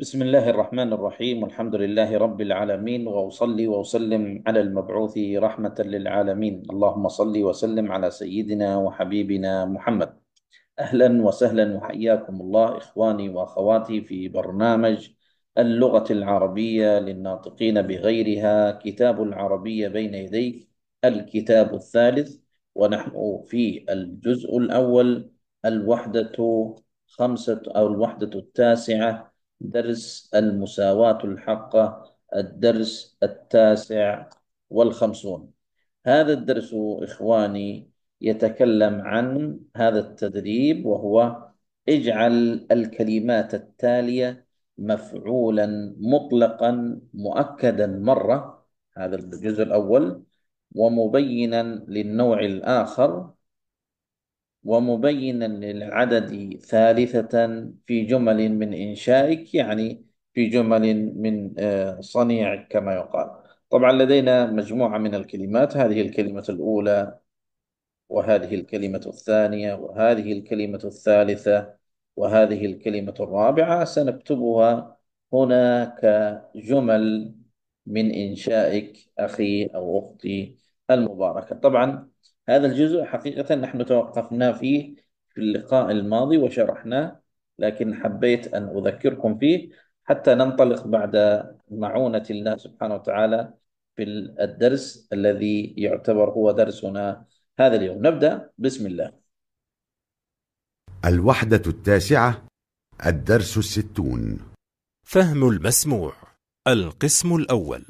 بسم الله الرحمن الرحيم والحمد لله رب العالمين واصلي واسلم على المبعوث رحمه للعالمين اللهم صل وسلم على سيدنا وحبيبنا محمد اهلا وسهلا وحياكم الله اخواني واخواتي في برنامج اللغه العربيه للناطقين بغيرها كتاب العربيه بين يديك الكتاب الثالث ونحن في الجزء الاول الوحده خمسه او الوحده التاسعه درس المساواة الحقة الدرس التاسع والخمسون هذا الدرس إخواني يتكلم عن هذا التدريب وهو اجعل الكلمات التالية مفعولا مطلقا مؤكدا مرة هذا الجزء الأول ومبينا للنوع الآخر ومبينا للعدد ثالثة في جمل من إنشائك يعني في جمل من آه، صنيعك كما يقال طبعا لدينا مجموعة من الكلمات هذه الكلمة الأولى وهذه الكلمة الثانية وهذه الكلمة الثالثة وهذه الكلمة الرابعة سنكتبها هنا كجمل من إنشائك أخي أو أختي المباركة طبعا هذا الجزء حقيقة نحن توقفنا فيه في اللقاء الماضي وشرحناه لكن حبيت أن أذكركم فيه حتى ننطلق بعد معونة الله سبحانه وتعالى في الدرس الذي يعتبر هو درسنا هذا اليوم نبدأ بسم الله الوحدة التاسعة الدرس الستون فهم المسموع القسم الأول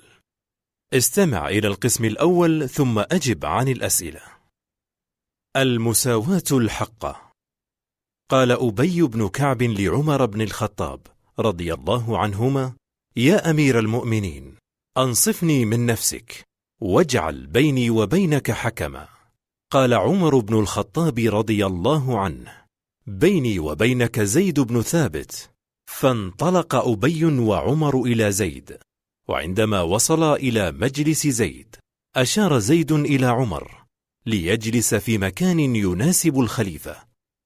استمع إلى القسم الأول ثم أجب عن الأسئلة المساواة الحقة قال أبي بن كعب لعمر بن الخطاب رضي الله عنهما يا أمير المؤمنين أنصفني من نفسك واجعل بيني وبينك حكما قال عمر بن الخطاب رضي الله عنه بيني وبينك زيد بن ثابت فانطلق أبي وعمر إلى زيد وعندما وصل إلى مجلس زيد أشار زيد إلى عمر ليجلس في مكان يناسب الخليفة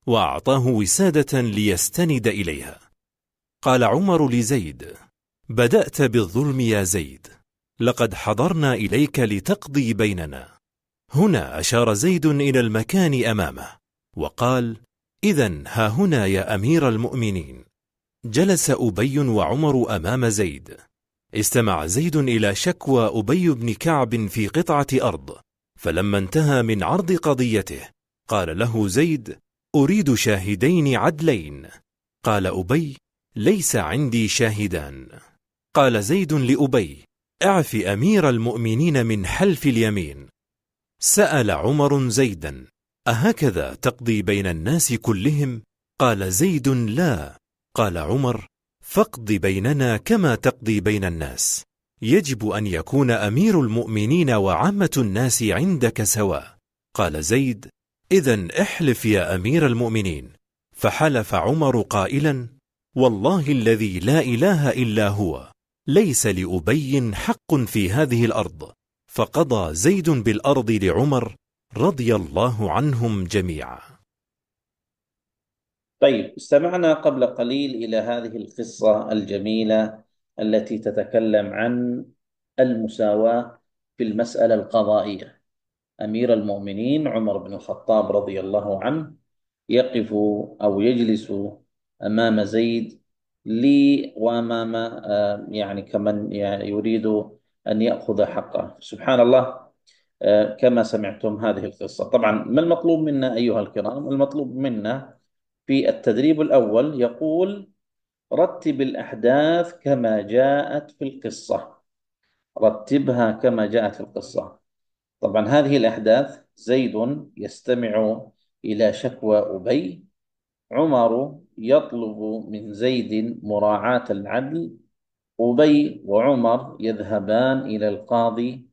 وأعطاه وسادة ليستند إليها قال عمر لزيد بدأت بالظلم يا زيد لقد حضرنا إليك لتقضي بيننا هنا أشار زيد إلى المكان أمامه وقال إذا ها هنا يا أمير المؤمنين جلس أبي وعمر أمام زيد استمع زيد إلى شكوى أبي بن كعب في قطعة أرض فلما انتهى من عرض قضيته قال له زيد أريد شاهدين عدلين قال أبي ليس عندي شاهدان قال زيد لأبي اعف أمير المؤمنين من حلف اليمين سأل عمر زيدا أهكذا تقضي بين الناس كلهم؟ قال زيد لا قال عمر فاقض بيننا كما تقضي بين الناس يجب أن يكون أمير المؤمنين وعامة الناس عندك سواء قال زيد إذا احلف يا أمير المؤمنين فحلف عمر قائلا والله الذي لا إله إلا هو ليس لأبي حق في هذه الأرض فقضى زيد بالأرض لعمر رضي الله عنهم جميعا طيب استمعنا قبل قليل إلى هذه القصة الجميلة التي تتكلم عن المساواة في المسألة القضائية أمير المؤمنين عمر بن الخطاب رضي الله عنه يقف أو يجلس أمام زيد لي وأمام آه، يعني كمن يريد أن يأخذ حقه سبحان الله آه، كما سمعتم هذه القصة طبعا ما المطلوب منا أيها الكرام المطلوب منا في التدريب الأول يقول رتب الأحداث كما جاءت في القصة رتبها كما جاءت في القصة طبعا هذه الأحداث زيد يستمع إلى شكوى أبي عمر يطلب من زيد مراعاة العدل أبي وعمر يذهبان إلى القاضي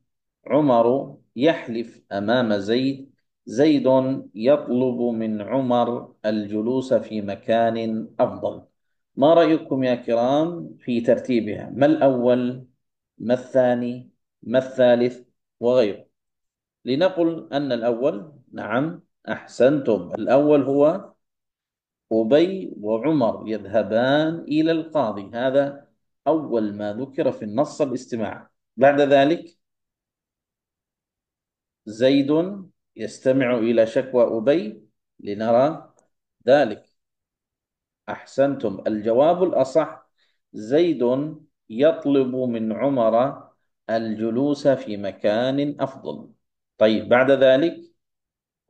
عمر يحلف أمام زيد زيد يطلب من عمر الجلوس في مكان أفضل ما رأيكم يا كرام في ترتيبها ما الأول ما الثاني ما الثالث وغيره لنقل أن الأول نعم أحسنتم الأول هو أبي وعمر يذهبان إلى القاضي هذا أول ما ذكر في النص الاستماع بعد ذلك زيد يستمع إلى شكوى أبي لنرى ذلك أحسنتم الجواب الأصح زيد يطلب من عمر الجلوس في مكان أفضل طيب بعد ذلك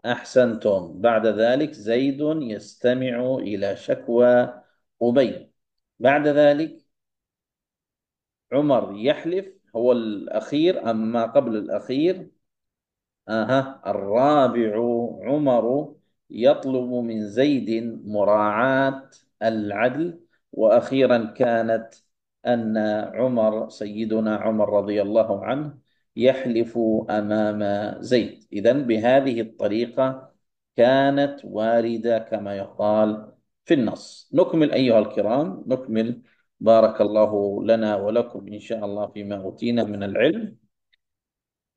أحسنتم بعد ذلك زيد يستمع إلى شكوى أبي بعد ذلك عمر يحلف هو الأخير أم ما قبل الأخير أها آه، الرابع عمر يطلب من زيد مراعاة العدل وأخيرا كانت أن عمر سيدنا عمر رضي الله عنه يحلف أمام زيد إذا بهذه الطريقة كانت واردة كما يقال في النص نكمل أيها الكرام نكمل بارك الله لنا ولكم إن شاء الله فيما أوتينا من العلم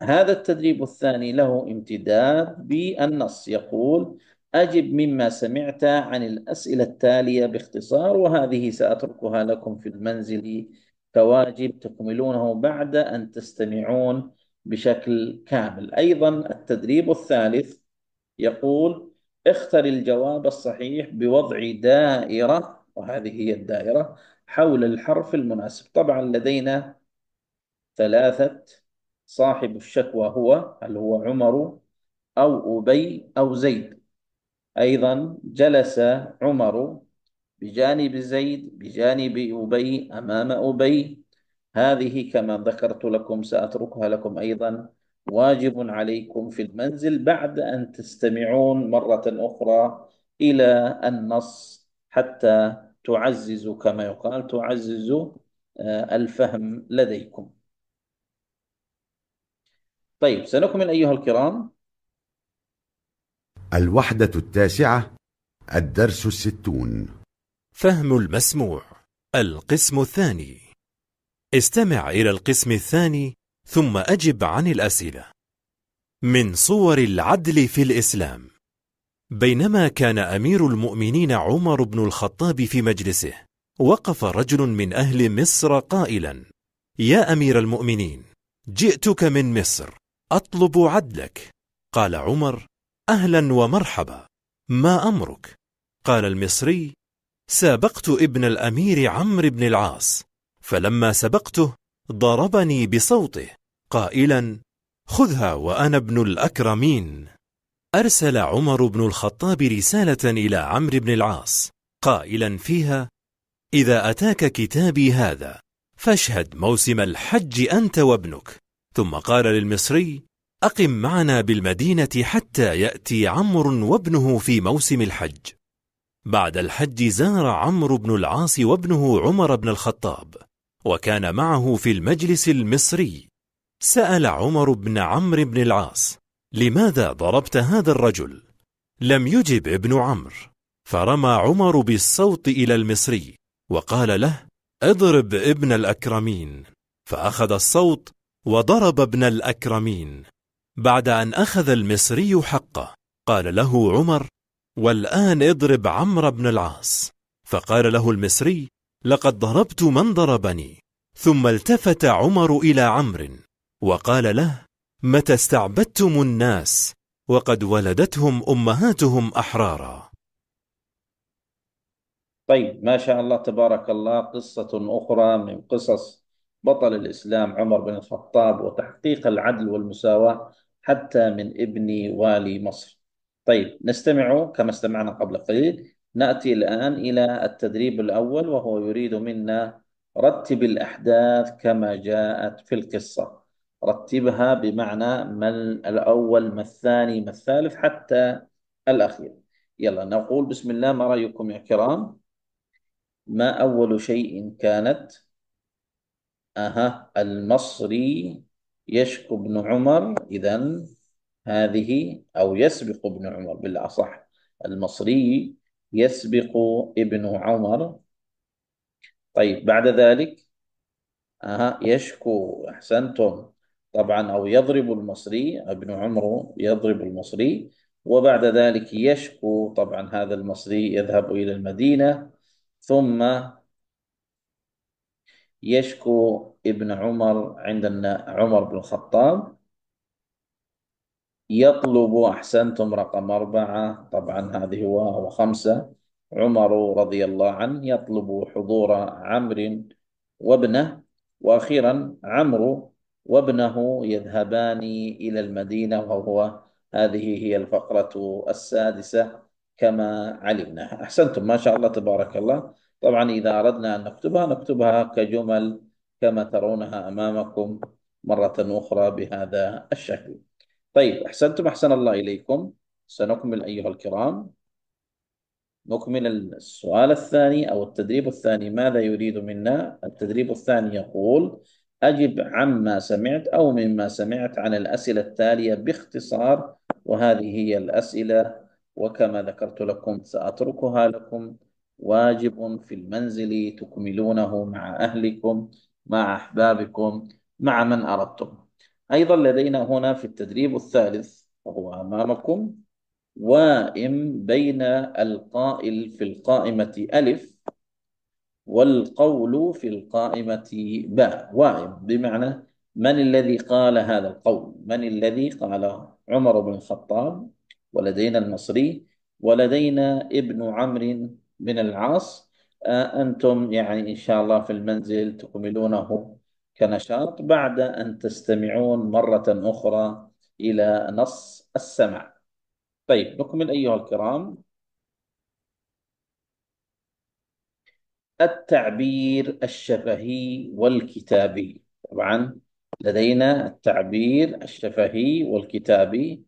هذا التدريب الثاني له امتداد بالنص يقول أجب مما سمعت عن الأسئلة التالية باختصار وهذه سأتركها لكم في المنزل كواجب تكملونه بعد أن تستمعون بشكل كامل أيضا التدريب الثالث يقول اختر الجواب الصحيح بوضع دائرة وهذه هي الدائرة حول الحرف المناسب طبعا لدينا ثلاثة صاحب الشكوى هو هل هو عمر أو أبي أو زيد أيضا جلس عمر بجانب زيد بجانب أبي أمام أبي هذه كما ذكرت لكم سأتركها لكم أيضا واجب عليكم في المنزل بعد أن تستمعون مرة أخرى إلى النص حتى تعزز كما يقال تعزز آه، الفهم لديكم طيب سنكمل أيها الكرام الوحدة التاسعة الدرس الستون فهم المسموع القسم الثاني استمع إلى القسم الثاني ثم أجب عن الأسئلة من صور العدل في الإسلام بينما كان أمير المؤمنين عمر بن الخطاب في مجلسه وقف رجل من أهل مصر قائلا يا أمير المؤمنين جئتك من مصر أطلب عدلك قال عمر أهلا ومرحبا ما أمرك؟ قال المصري سابقت ابن الأمير عمرو بن العاص فلما سبقته ضربني بصوته قائلا خذها وأنا ابن الأكرمين أرسل عمر بن الخطاب رسالة إلى عمرو بن العاص قائلا فيها إذا أتاك كتابي هذا فاشهد موسم الحج أنت وابنك ثم قال للمصري أقم معنا بالمدينة حتى يأتي عمرو وابنه في موسم الحج بعد الحج زار عمرو بن العاص وابنه عمر بن الخطاب وكان معه في المجلس المصري سأل عمر بن عمرو بن العاص لماذا ضربت هذا الرجل؟ لم يجب ابن عمرو فرمى عمر بالصوت إلى المصري وقال له اضرب ابن الأكرمين فأخذ الصوت وضرب ابن الأكرمين بعد أن أخذ المصري حقه قال له عمر والآن اضرب عمرو بن العاص فقال له المصري لقد ضربت من ضربني ثم التفت عمر إلى عمرو وقال له متى استعبدتم الناس وقد ولدتهم أمهاتهم أحرارا طيب ما شاء الله تبارك الله قصة أخرى من قصص بطل الإسلام عمر بن الخطاب وتحقيق العدل والمساواة حتى من ابن والي مصر طيب نستمع كما استمعنا قبل قليل نأتي الآن إلى التدريب الأول وهو يريد منا رتب الأحداث كما جاءت في القصة رتبها بمعنى ما الأول ما الثاني ما الثالث حتى الأخير يلا نقول بسم الله ما رأيكم يا كرام ما أول شيء كانت أها المصري يشكو ابن عمر إذا هذه أو يسبق ابن عمر بالأصح المصري يسبق ابن عمر طيب بعد ذلك آه يشكو أحسنتم طبعا أو يضرب المصري ابن عمر يضرب المصري وبعد ذلك يشكو طبعا هذا المصري يذهب إلى المدينة ثم يشكو ابن عمر عند عمر بن الخطاب يطلب أحسنتم رقم أربعة طبعا هذه هو وخمسة عمر رضي الله عنه يطلب حضور عمرو وابنه وأخيرا عمرو وابنه يذهبان إلى المدينة وهو هذه هي الفقرة السادسة كما علمنا أحسنتم ما شاء الله تبارك الله طبعا إذا أردنا أن نكتبها نكتبها كجمل كما ترونها أمامكم مرة أخرى بهذا الشكل طيب أحسنتم أحسن الله إليكم سنكمل أيها الكرام نكمل السؤال الثاني أو التدريب الثاني ماذا يريد منا؟ التدريب الثاني يقول أجب عما سمعت أو مما سمعت عن الأسئلة التالية باختصار وهذه هي الأسئلة وكما ذكرت لكم سأتركها لكم واجب في المنزل تكملونه مع أهلكم مع أحبابكم مع من أردتم أيضا لدينا هنا في التدريب الثالث وهو أمامكم وائم بين القائل في القائمة ألف والقول في القائمة باء وائم بمعنى من الذي قال هذا القول من الذي قال عمر بن الخطاب ولدينا المصري ولدينا ابن عمرو من العاص آه، أنتم يعني إن شاء الله في المنزل تكملونه كنشاط بعد أن تستمعون مرة أخرى إلى نص السمع طيب نكمل أيها الكرام التعبير الشفهي والكتابي طبعا لدينا التعبير الشفهي والكتابي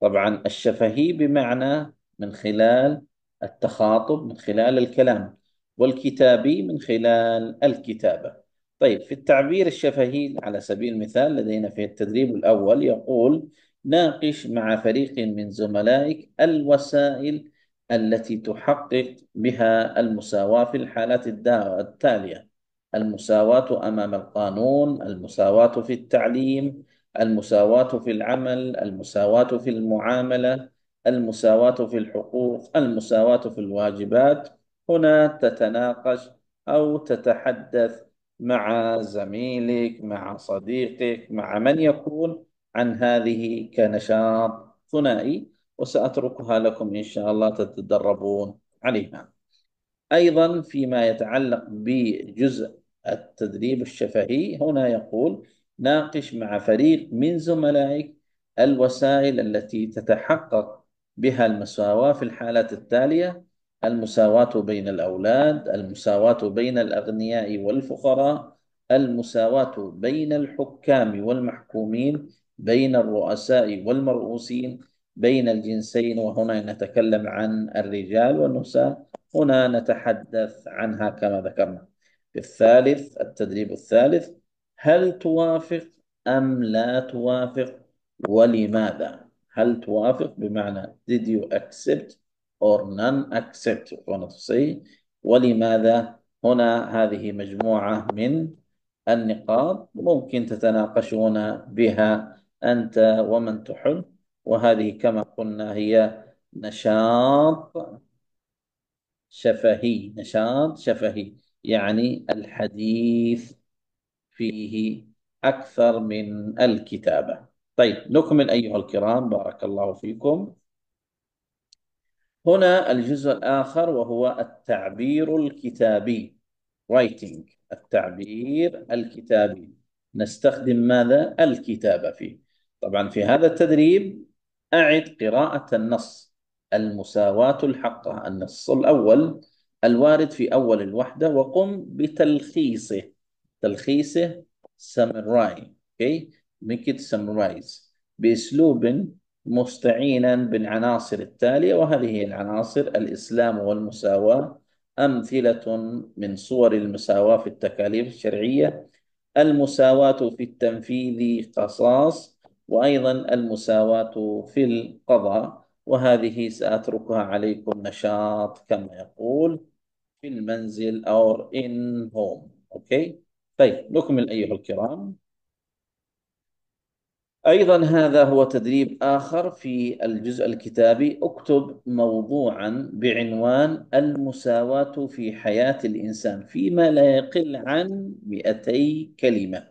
طبعا الشفهي بمعنى من خلال التخاطب من خلال الكلام والكتابي من خلال الكتابة طيب في التعبير الشفهي على سبيل المثال لدينا في التدريب الأول يقول ناقش مع فريق من زملائك الوسائل التي تحقق بها المساواة في الحالات التالية المساواة أمام القانون المساواة في التعليم المساواة في العمل المساواة في المعاملة المساواة في الحقوق المساواة في الواجبات هنا تتناقش أو تتحدث مع زميلك مع صديقك مع من يكون عن هذه كنشاط ثنائي وسأتركها لكم إن شاء الله تتدربون عليها أيضا فيما يتعلق بجزء التدريب الشفهي هنا يقول ناقش مع فريق من زملائك الوسائل التي تتحقق بها المساواة في الحالات التالية المساواة بين الأولاد المساواة بين الأغنياء والفقراء المساواة بين الحكام والمحكومين بين الرؤساء والمرؤوسين بين الجنسين وهنا نتكلم عن الرجال والنساء هنا نتحدث عنها كما ذكرنا الثالث التدريب الثالث هل توافق أم لا توافق ولماذا هل توافق بمعنى did you accept or non accept if say ولماذا هنا هذه مجموعة من النقاط ممكن تتناقشون بها أنت ومن تحب وهذه كما قلنا هي نشاط شفهي نشاط شفهي يعني الحديث فيه أكثر من الكتابة طيب نكمل أيها الكرام بارك الله فيكم هنا الجزء الآخر وهو التعبير الكتابي writing التعبير الكتابي نستخدم ماذا؟ الكتابة فيه طبعا في هذا التدريب أعد قراءة النص المساواة الحقة النص الأول الوارد في أول الوحدة وقم بتلخيصه تلخيصه سمراي okay. it summarize بأسلوب مستعينا بالعناصر التالية وهذه هي العناصر الإسلام والمساواة أمثلة من صور المساواة في التكاليف الشرعية المساواة في التنفيذ قصاص وأيضا المساواة في القضاء وهذه سأتركها عليكم نشاط كما يقول في المنزل or in home أوكي طيب نكمل أيها الكرام أيضا هذا هو تدريب آخر في الجزء الكتابي اكتب موضوعا بعنوان المساواة في حياة الإنسان فيما لا يقل عن 200 كلمة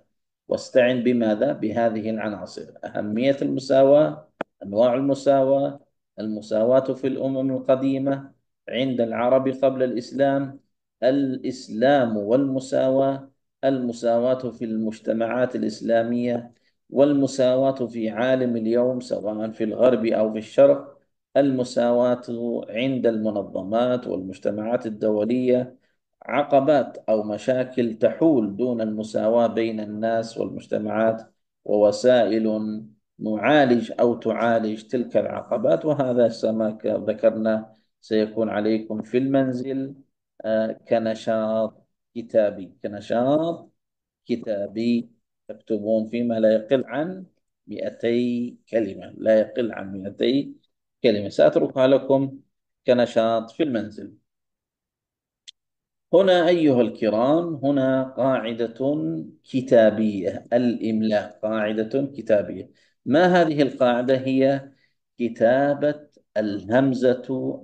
واستعن بماذا؟ بهذه العناصر أهمية المساواة أنواع المساواة المساواة في الأمم القديمة عند العرب قبل الإسلام الإسلام والمساواة المساواة في المجتمعات الإسلامية والمساواة في عالم اليوم سواء في الغرب أو في الشرق المساواة عند المنظمات والمجتمعات الدولية عقبات أو مشاكل تحول دون المساواة بين الناس والمجتمعات ووسائل معالج أو تعالج تلك العقبات وهذا كما ذكرنا سيكون عليكم في المنزل آه، كنشاط كتابي كنشاط كتابي تكتبون فيما لا يقل عن 200 كلمة لا يقل عن 200 كلمة سأتركها لكم كنشاط في المنزل هنا أيها الكرام هنا قاعدة كتابية الإملاء قاعدة كتابية ما هذه القاعدة هي كتابة الهمزة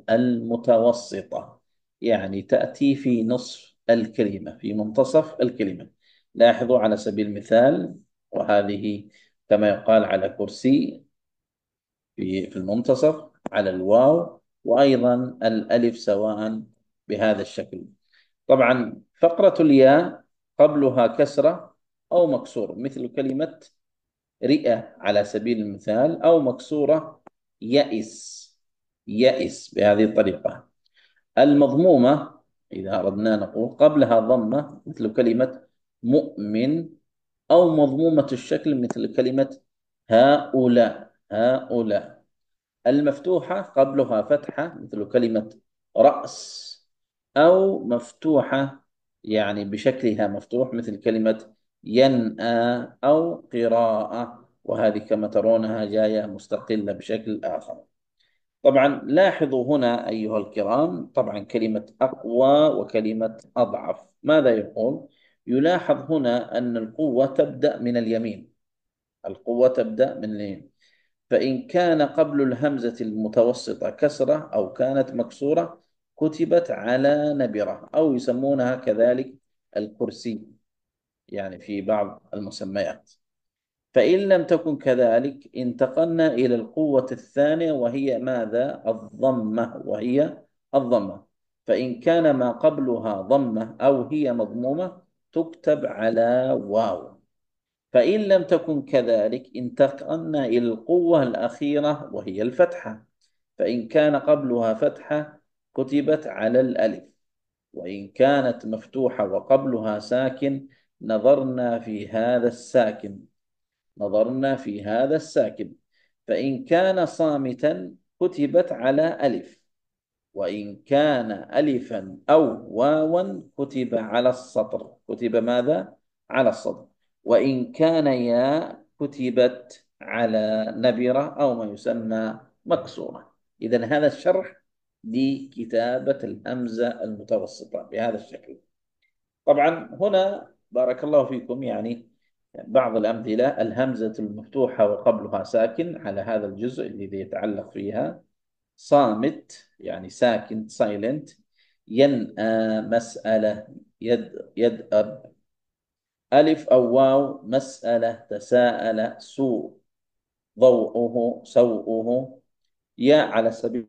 المتوسطة يعني تأتي في نصف الكلمة في منتصف الكلمة لاحظوا على سبيل المثال وهذه كما يقال على كرسي في في المنتصف على الواو وايضا الالف سواء بهذا الشكل طبعا فقره الياء قبلها كسره او مكسور مثل كلمه رئه على سبيل المثال او مكسوره يئس يئس بهذه الطريقه المضمومه اذا اردنا نقول قبلها ضمه مثل كلمه مؤمن أو مضمومة الشكل مثل كلمة هؤلاء هؤلاء المفتوحة قبلها فتحة مثل كلمة رأس أو مفتوحة يعني بشكلها مفتوح مثل كلمة ينأى أو قراءة وهذه كما ترونها جاية مستقلة بشكل آخر طبعا لاحظوا هنا أيها الكرام طبعا كلمة أقوى وكلمة أضعف ماذا يقول؟ يلاحظ هنا أن القوة تبدأ من اليمين القوة تبدأ من اليمين فإن كان قبل الهمزة المتوسطة كسرة أو كانت مكسورة كتبت على نبرة أو يسمونها كذلك الكرسي يعني في بعض المسميات فإن لم تكن كذلك انتقلنا إلى القوة الثانية وهي ماذا؟ الضمة وهي الضمة فإن كان ما قبلها ضمة أو هي مضمومة تكتب على واو فإن لم تكن كذلك انتقلنا إلى القوة الأخيرة وهي الفتحة فإن كان قبلها فتحة كتبت على الألف وإن كانت مفتوحة وقبلها ساكن نظرنا في هذا الساكن نظرنا في هذا الساكن فإن كان صامتا كتبت على ألف وإن كان ألفا أو واوا كتب على السطر كتب ماذا؟ على السطر وإن كان ياء كتبت على نبرة أو ما يسمى مكسورة إذا هذا الشرح لكتابة الهمزة المتوسطة بهذا الشكل طبعا هنا بارك الله فيكم يعني بعض الأمثلة الهمزة المفتوحة وقبلها ساكن على هذا الجزء الذي يتعلق فيها صامت يعني ساكن سايلنت ينأى مسألة يد يدأب ألف أو واو مسألة تساءل سوء ضوءه سوءه يا على سبيل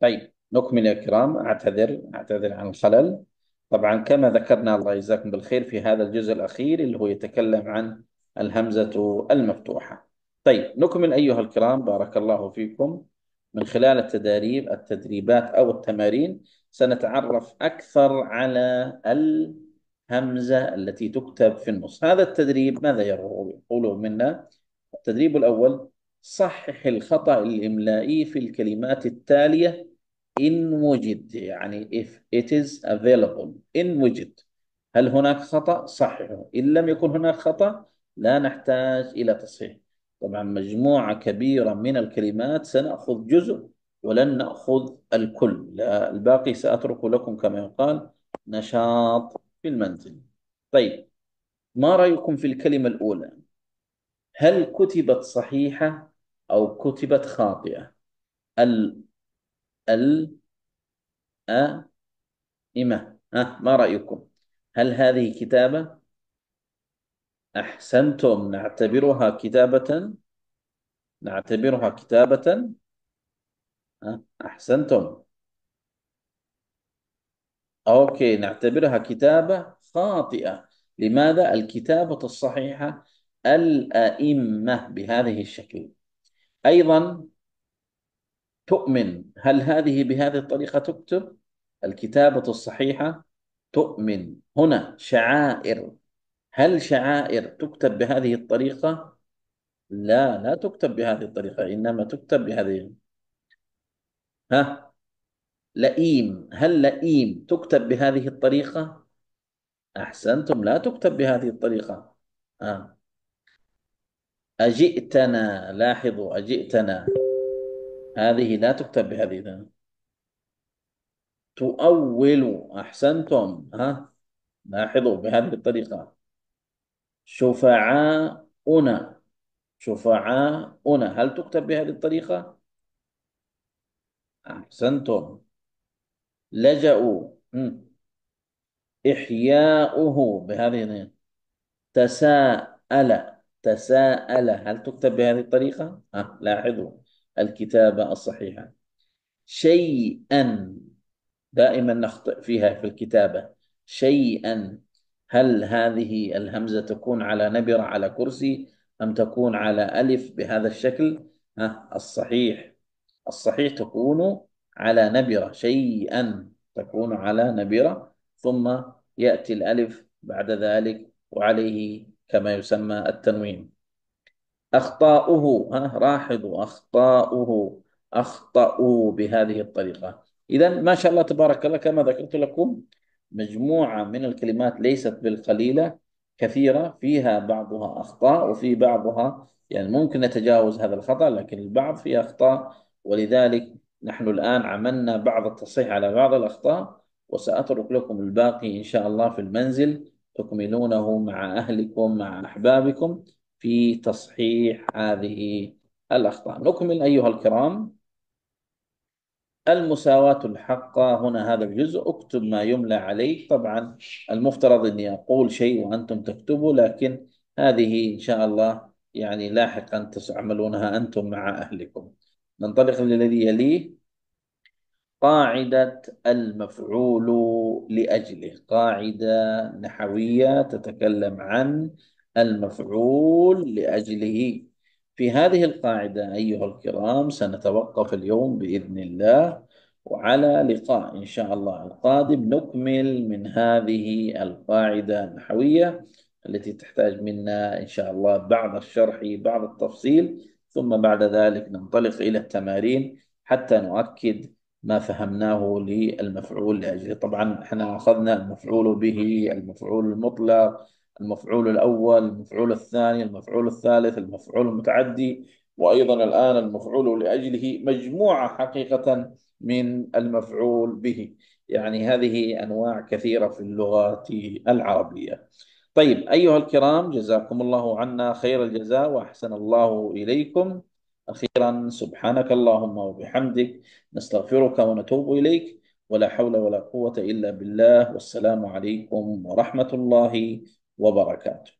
طيب نكمل يا كرام اعتذر اعتذر عن الخلل طبعا كما ذكرنا الله يجزاكم بالخير في هذا الجزء الأخير اللي هو يتكلم عن الهمزة المفتوحة طيب نكمل أيها الكرام بارك الله فيكم من خلال التداريب التدريبات أو التمارين سنتعرف أكثر على الهمزة التي تكتب في النص هذا التدريب ماذا يقوله منا التدريب الأول صحح الخطأ الإملائي في الكلمات التالية إن وجد يعني if it is available إن وجد هل هناك خطأ؟ صححه إن لم يكن هناك خطأ لا نحتاج إلى تصحيح طبعا مجموعة كبيرة من الكلمات سنأخذ جزء ولن نأخذ الكل لا الباقي سأترك لكم كما يقال نشاط في المنزل طيب ما رأيكم في الكلمة الأولى هل كتبت صحيحة أو كتبت خاطئة ال ال أ إمة ما رأيكم هل هذه كتابة أحسنتم نعتبرها كتابة نعتبرها كتابة أحسنتم أوكي نعتبرها كتابة خاطئة لماذا الكتابة الصحيحة الأئمة بهذه الشكل أيضا تؤمن هل هذه بهذه الطريقة تكتب الكتابة الصحيحة تؤمن هنا شعائر هل شعائر تكتب بهذه الطريقة لا لا تكتب بهذه الطريقة إنما تكتب بهذه ها لئيم هل لئيم تكتب بهذه الطريقة أحسنتم لا تكتب بهذه الطريقة آه. أجئتنا لاحظوا أجئتنا هذه لا تكتب بهذه تؤول أحسنتم ها لاحظوا بهذه الطريقة شفعاؤنا شفعاؤنا هل تكتب بهذه الطريقة؟ أحسنتم لجأوا إحياؤه بهذه تساءل تساءل هل تكتب بهذه الطريقة؟ آه لاحظوا الكتابة الصحيحة شيئا دائما نخطئ فيها في الكتابة شيئا هل هذه الهمزة تكون على نبرة على كرسي أم تكون على ألف بهذا الشكل ها الصحيح الصحيح تكون على نبرة شيئا تكون على نبرة ثم يأتي الألف بعد ذلك وعليه كما يسمى التنوين أخطاؤه ها راحضوا أخطاؤه أخطأوا بهذه الطريقة إذا ما شاء الله تبارك الله كما ذكرت لكم مجموعة من الكلمات ليست بالقليلة كثيرة فيها بعضها أخطاء وفي بعضها يعني ممكن نتجاوز هذا الخطأ لكن البعض فيه أخطاء ولذلك نحن الآن عملنا بعض التصحيح على بعض الأخطاء وسأترك لكم الباقي إن شاء الله في المنزل تكملونه مع أهلكم مع أحبابكم في تصحيح هذه الأخطاء نكمل أيها الكرام المساواة الحقة هنا هذا الجزء اكتب ما يملى عليك طبعا المفترض أني أقول شيء وأنتم تكتبوا لكن هذه إن شاء الله يعني لاحقا تعملونها أنتم مع أهلكم ننطلق للذي يليه قاعدة المفعول لأجله قاعدة نحوية تتكلم عن المفعول لأجله في هذه القاعدة أيها الكرام سنتوقف اليوم بإذن الله وعلى لقاء إن شاء الله القادم نكمل من هذه القاعدة النحوية التي تحتاج منا إن شاء الله بعض الشرح بعض التفصيل ثم بعد ذلك ننطلق إلى التمارين حتى نؤكد ما فهمناه للمفعول لأجله طبعا احنا أخذنا المفعول به المفعول المطلق المفعول الأول المفعول الثاني المفعول الثالث المفعول المتعدي وأيضا الآن المفعول لأجله مجموعة حقيقة من المفعول به يعني هذه أنواع كثيرة في اللغة العربية طيب أيها الكرام جزاكم الله عنا خير الجزاء وأحسن الله إليكم أخيرا سبحانك اللهم وبحمدك نستغفرك ونتوب إليك ولا حول ولا قوة إلا بالله والسلام عليكم ورحمة الله وبركاته